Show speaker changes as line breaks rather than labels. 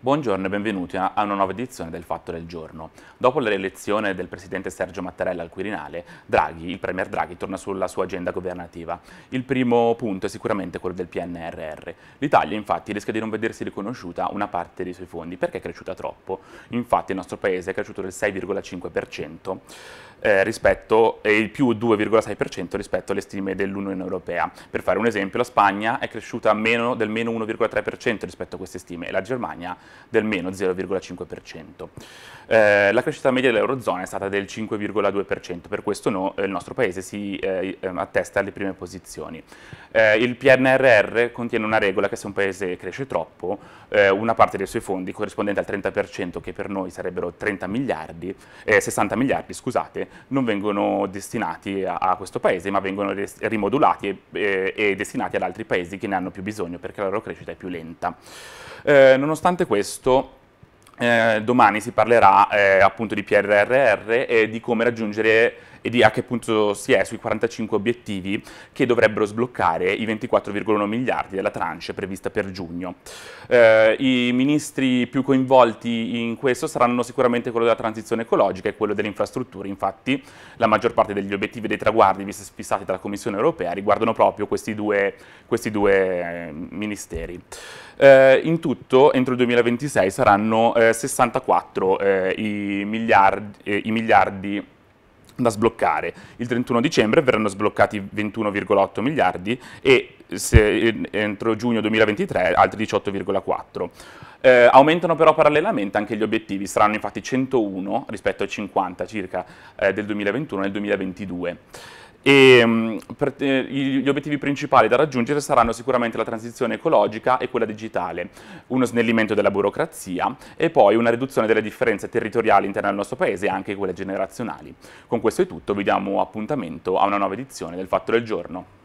Buongiorno e benvenuti a una nuova edizione del Fatto del Giorno. Dopo la rielezione del presidente Sergio Mattarella al Quirinale, Draghi, il premier Draghi torna sulla sua agenda governativa. Il primo punto è sicuramente quello del PNRR. L'Italia infatti rischia di non vedersi riconosciuta una parte dei suoi fondi perché è cresciuta troppo. Infatti il nostro paese è cresciuto del 6,5% eh, rispetto e il più 2,6% rispetto alle stime dell'Unione Europea. Per fare un esempio, la Spagna è cresciuta meno del meno 1,3% rispetto a queste stime e la Germania del meno 0,5%. Eh, la crescita media dell'Eurozona è stata del 5,2%, per questo no, eh, il nostro Paese si eh, eh, attesta alle prime posizioni. Eh, il PNRR contiene una regola che se un Paese cresce troppo, eh, una parte dei suoi fondi corrispondente al 30%, che per noi sarebbero 30 miliardi, 60 miliardi, scusate, non vengono destinati a, a questo Paese, ma vengono rimodulati e, e, destinati ad altri Paesi che ne hanno più bisogno perché la loro crescita è più lenta. nonostante questo, questo eh, domani si parlerà eh, appunto di PRRR e di come raggiungere e di a che punto si è sui 45 obiettivi che dovrebbero sbloccare i 24,1 miliardi della tranche prevista per giugno. Eh, I ministri più coinvolti in questo saranno sicuramente quello della transizione ecologica e quello delle infrastrutture, infatti la maggior parte degli obiettivi e dei traguardi fissati dalla Commissione europea riguardano proprio questi due, questi due eh, ministeri. Eh, in tutto entro il 2026 saranno eh, 64 eh, i miliardi, eh, i miliardi da sbloccare. Il 31 dicembre verranno sbloccati 21,8 miliardi e se, eh, entro giugno 2023 altri 18,4. Eh, aumentano però parallelamente anche gli obiettivi, saranno infatti 101 rispetto ai 50 circa eh, del 2021 e del 2022. E, mm, per, eh, gli obiettivi principali da raggiungere saranno sicuramente la transizione ecologica e quella digitale, uno snellimento della burocrazia e poi una riduzione delle differenze territoriali interne al nostro paese e anche quelle generazionali. Con questo è tutto, vi diamo appuntamento a una nuova edizione del Fatto del Giorno.